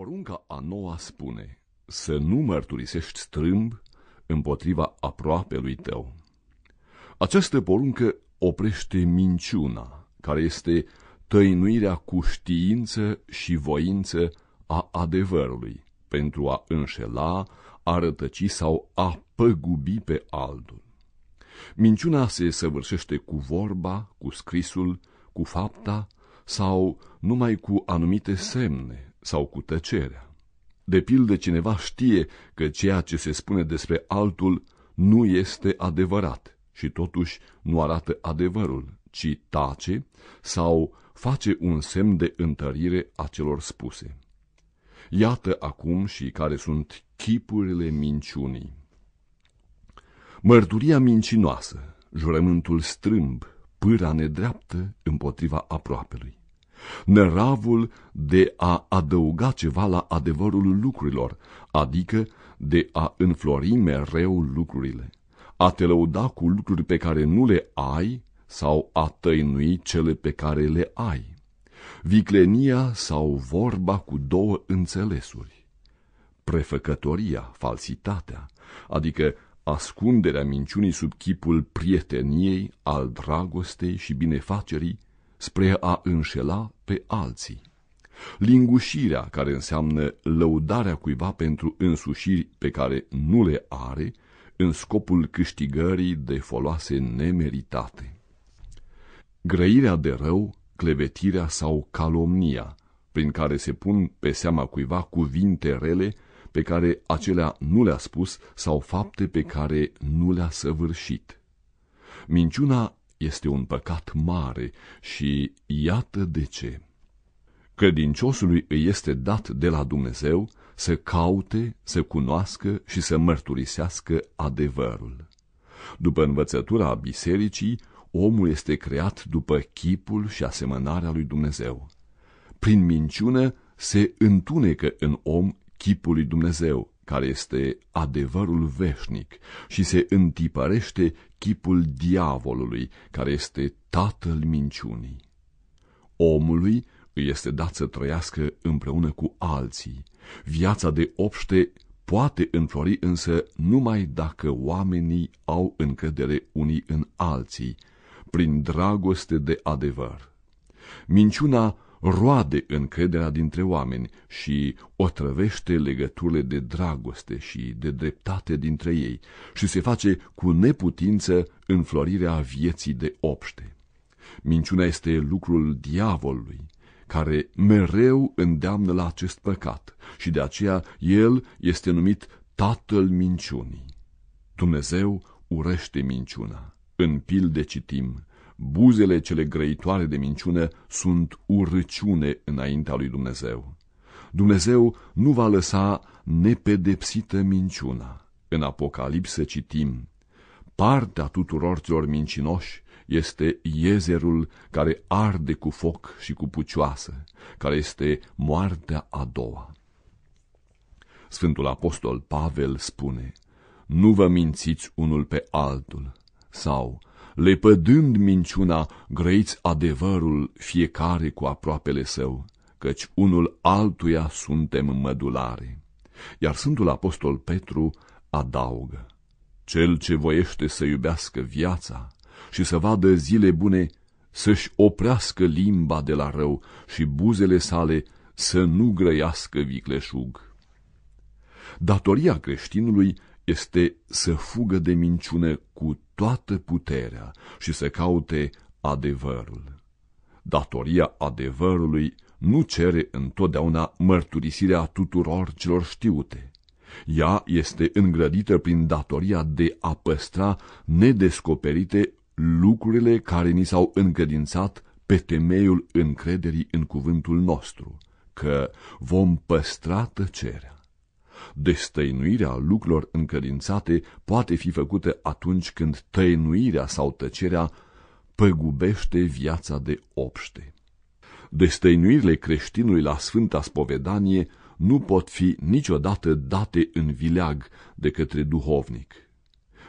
Porunca a noua spune să nu mărturisești strâmb împotriva aproapelui tău. Această poruncă oprește minciuna, care este tăinuirea cu știință și voință a adevărului, pentru a înșela, a rătăci sau a păgubi pe altul. Minciuna se săvârșește cu vorba, cu scrisul, cu fapta sau numai cu anumite semne, sau cu tăcerea. De pildă, cineva știe că ceea ce se spune despre altul nu este adevărat și totuși nu arată adevărul, ci tace sau face un semn de întărire a celor spuse. Iată acum și care sunt chipurile minciunii. Mărturia mincinoasă, jurământul strâmb, pâra nedreaptă împotriva aproapelui năravul de a adăuga ceva la adevărul lucrurilor, adică de a înflori mereu lucrurile, a te lăuda cu lucruri pe care nu le ai sau a tăinui cele pe care le ai, viclenia sau vorba cu două înțelesuri, prefăcătoria, falsitatea, adică ascunderea minciunii sub chipul prieteniei, al dragostei și binefacerii spre a înșela pe alții. Lingușirea, care înseamnă lăudarea cuiva pentru însușiri pe care nu le are, în scopul câștigării de foloase nemeritate. Grăirea de rău, clevetirea sau calomnia, prin care se pun pe seama cuiva cuvinte rele pe care acelea nu le-a spus sau fapte pe care nu le-a săvârșit. Minciuna este un păcat mare și iată de ce. Credinciosului îi este dat de la Dumnezeu să caute, să cunoască și să mărturisească adevărul. După învățătura bisericii, omul este creat după chipul și asemănarea lui Dumnezeu. Prin minciună se întunecă în om chipul lui Dumnezeu care este adevărul veșnic și se întipărește chipul diavolului, care este tatăl minciunii. Omului îi este dat să trăiască împreună cu alții. Viața de obște poate înflori însă numai dacă oamenii au încredere unii în alții, prin dragoste de adevăr. Minciuna roade încrederea dintre oameni și otrăvește legăturile de dragoste și de dreptate dintre ei și se face cu neputință înflorirea vieții de obște. Minciuna este lucrul diavolului, care mereu îndeamnă la acest păcat și de aceea el este numit tatăl minciunii. Dumnezeu urește minciuna. În pilde citim, Buzele cele grăitoare de minciune sunt urăciune înaintea lui Dumnezeu. Dumnezeu nu va lăsa nepedepsită minciuna. În Apocalipsă citim, Partea tuturor celor mincinoși este iezerul care arde cu foc și cu pucioasă, care este moartea a doua. Sfântul Apostol Pavel spune, Nu vă mințiți unul pe altul, sau, lepădând minciuna, grăiți adevărul fiecare cu aproapele său, căci unul altuia suntem mădulare. Iar Sfântul Apostol Petru adaugă, Cel ce voiește să iubească viața și să vadă zile bune, să-și oprească limba de la rău și buzele sale să nu grăiască vicleșug. Datoria creștinului este să fugă de minciune cu toată puterea și să caute adevărul. Datoria adevărului nu cere întotdeauna mărturisirea tuturor celor știute. Ea este îngrădită prin datoria de a păstra nedescoperite lucrurile care ni s-au încredințat pe temeiul încrederii în cuvântul nostru, că vom păstra tăcerea. Destăinuirea lucrurilor încredințate poate fi făcută atunci când tăinuirea sau tăcerea păgubește viața de obște. Destăinuirile creștinului la Sfânta Spovedanie nu pot fi niciodată date în vileag de către duhovnic.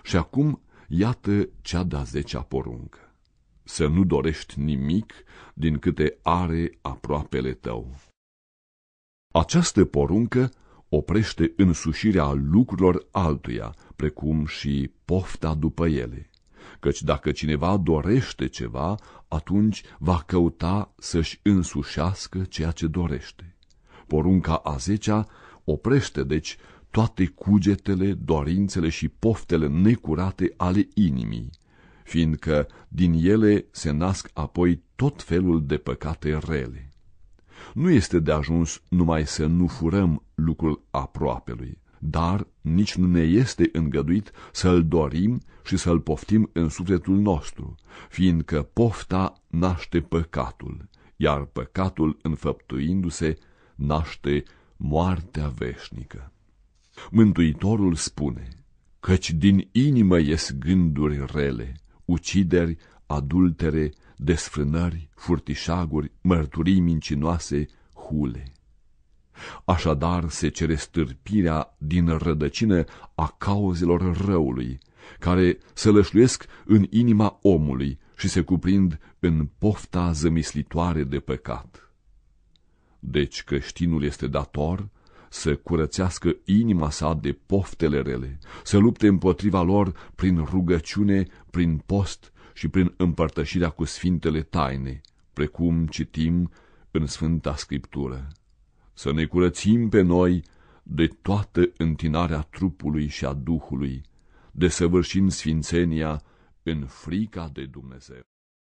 Și acum, iată cea de-a zecea poruncă. Să nu dorești nimic din câte are aproapele tău. Această poruncă oprește însușirea lucrurilor altuia, precum și pofta după ele. Căci dacă cineva dorește ceva, atunci va căuta să-și însușească ceea ce dorește. Porunca a zecea oprește, deci, toate cugetele, dorințele și poftele necurate ale inimii, fiindcă din ele se nasc apoi tot felul de păcate rele. Nu este de ajuns numai să nu furăm lucrul aproapelui, dar nici nu ne este îngăduit să-l dorim și să-l poftim în sufletul nostru, fiindcă pofta naște păcatul, iar păcatul înfăptuindu-se naște moartea veșnică. Mântuitorul spune, căci din inimă ies gânduri rele, ucideri, adultere, desfrânări, furtișaguri, mărturii mincinoase, hule. Așadar se cere stârpirea din rădăcină a cauzelor răului, care se lășluiesc în inima omului și se cuprind în pofta zămislitoare de păcat. Deci creștinul este dator să curățească inima sa de poftele rele, să lupte împotriva lor prin rugăciune, prin post și prin împărtășirea cu sfintele taine, precum citim în Sfânta Scriptură. Să ne curățim pe noi de toată întinarea trupului și a Duhului, desăvârșind sfințenia în frica de Dumnezeu.